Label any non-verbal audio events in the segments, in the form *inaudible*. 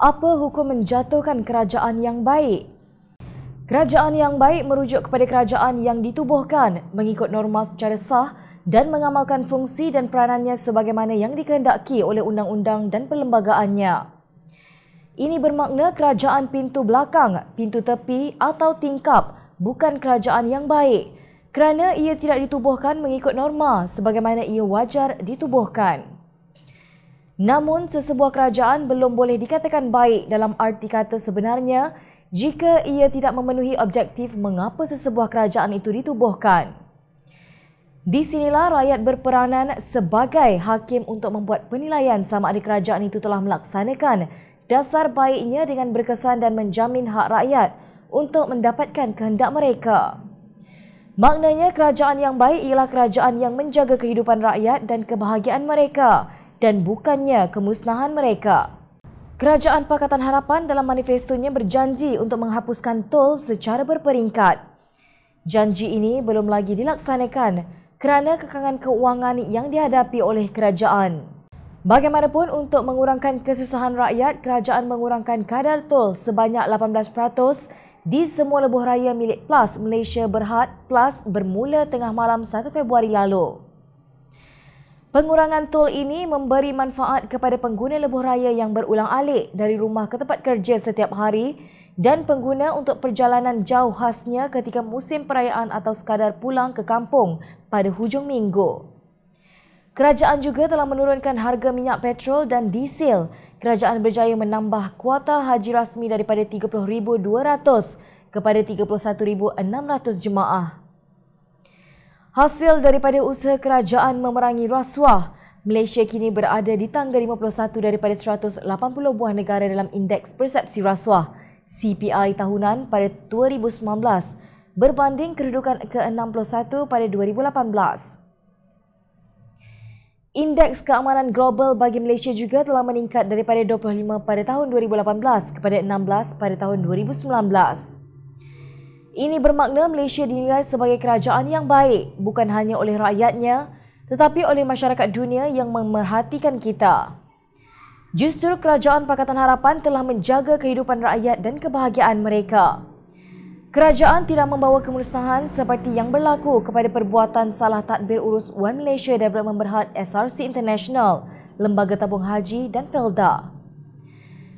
apa hukum menjatuhkan kerajaan yang baik? Kerajaan yang baik merujuk kepada kerajaan yang ditubuhkan mengikut norma secara sah dan mengamalkan fungsi dan peranannya sebagaimana yang dikehendaki oleh undang-undang dan perlembagaannya. Ini bermakna kerajaan pintu belakang, pintu tepi atau tingkap bukan kerajaan yang baik kerana ia tidak ditubuhkan mengikut norma sebagaimana ia wajar ditubuhkan. Namun sesebuah kerajaan belum boleh dikatakan baik dalam arti kata sebenarnya jika ia tidak memenuhi objektif mengapa sesebuah kerajaan itu ditubuhkan. Di sinilah rakyat berperanan sebagai hakim untuk membuat penilaian sama ada kerajaan itu telah melaksanakan dasar baiknya dengan berkesan dan menjamin hak rakyat untuk mendapatkan kehendak mereka. Maknanya kerajaan yang baik ialah kerajaan yang menjaga kehidupan rakyat dan kebahagiaan mereka. Mereka dan bukannya kemusnahan mereka. Kerajaan Pakatan Harapan dalam manifestonya berjanji untuk menghapuskan tol secara berperingkat. Janji ini belum lagi dilaksanakan kerana kekangan keuangan yang dihadapi oleh kerajaan. Bagaimanapun untuk mengurangkan kesusahan rakyat, kerajaan mengurangkan kadar tol sebanyak 18% di semua lebuh raya milik PLUS Malaysia Berhad PLUS bermula tengah malam 1 Februari lalu. Pengurangan tol ini memberi manfaat kepada pengguna lebuh raya yang berulang alik dari rumah ke tempat kerja setiap hari dan pengguna untuk perjalanan jauh khasnya ketika musim perayaan atau sekadar pulang ke kampung pada hujung minggu. Kerajaan juga telah menurunkan harga minyak petrol dan diesel. Kerajaan berjaya menambah kuota haji rasmi daripada 30,200 kepada 31,600 jemaah. Hasil daripada usaha kerajaan memerangi rasuah, Malaysia kini berada di tangga 51 daripada 180 buah negara dalam indeks persepsi rasuah CPI tahunan pada 2019 berbanding kedudukan ke-61 pada 2018. Indeks keamanan global bagi Malaysia juga telah meningkat daripada 25 pada tahun 2018 kepada 16 pada tahun 2019. Ini bermakna Malaysia dinilai sebagai kerajaan yang baik bukan hanya oleh rakyatnya tetapi oleh masyarakat dunia yang memerhatikan kita. Justru kerajaan Pakatan Harapan telah menjaga kehidupan rakyat dan kebahagiaan mereka. Kerajaan tidak membawa kemusnahan seperti yang berlaku kepada perbuatan salah tadbir urus One Malaysia Development Berhad SRC International, Lembaga Tabung Haji dan Felda.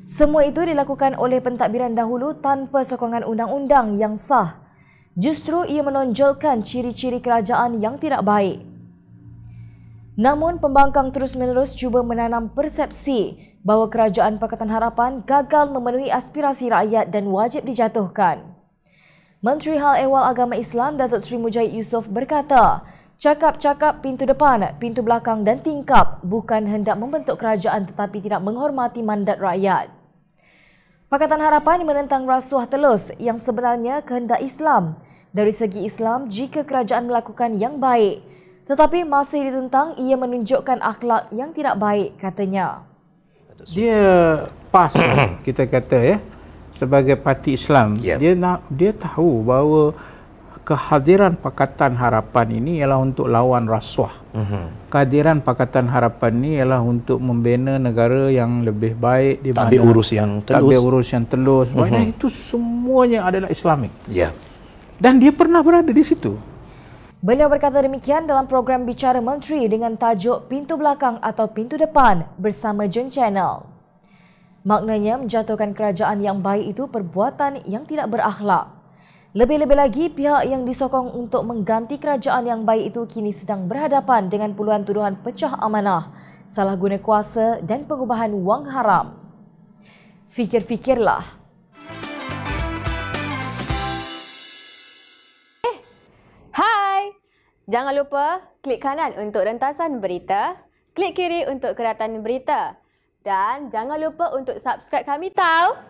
Semua itu dilakukan oleh pentadbiran dahulu tanpa sokongan undang-undang yang sah. Justru ia menonjolkan ciri-ciri kerajaan yang tidak baik. Namun pembangkang terus-menerus cuba menanam persepsi bahawa Kerajaan Pakatan Harapan gagal memenuhi aspirasi rakyat dan wajib dijatuhkan. Menteri Hal Ehwal Agama Islam Datuk Seri Mujahid Yusof berkata, Cakap-cakap pintu depan, pintu belakang dan tingkap bukan hendak membentuk kerajaan tetapi tidak menghormati mandat rakyat. Pakatan Harapan menentang rasuah telus yang sebenarnya kehendak Islam. Dari segi Islam, jika kerajaan melakukan yang baik, tetapi masih ditentang ia menunjukkan akhlak yang tidak baik katanya. Dia pas *coughs* kita kata ya sebagai parti Islam. Yep. Ya. Dia nak dia tahu bahawa kehadiran Pakatan Harapan ini ialah untuk lawan rasuah. Mm-hmm. Kehadiran Pakatan Harapan ini ialah untuk membina negara yang lebih baik di mana. Tabir urus yang telus. Tabir urus yang telus. Mm-hmm. itu semuanya adalah Islamik. Ya. Yeah. Dan dia pernah berada di situ. Beliau berkata demikian dalam program Bicara Menteri dengan tajuk Pintu Belakang atau Pintu Depan bersama Jun Channel. Maknanya menjatuhkan kerajaan yang baik itu perbuatan yang tidak berakhlak. Lebih-lebih lagi, pihak yang disokong untuk mengganti kerajaan yang baik itu kini sedang berhadapan dengan puluhan tuduhan pecah amanah, salah guna kuasa dan pengubahan wang haram. Fikir-fikirlah. Eh, hai! Jangan lupa klik kanan untuk rentasan berita, klik kiri untuk keratan berita dan jangan lupa untuk subscribe kami tau!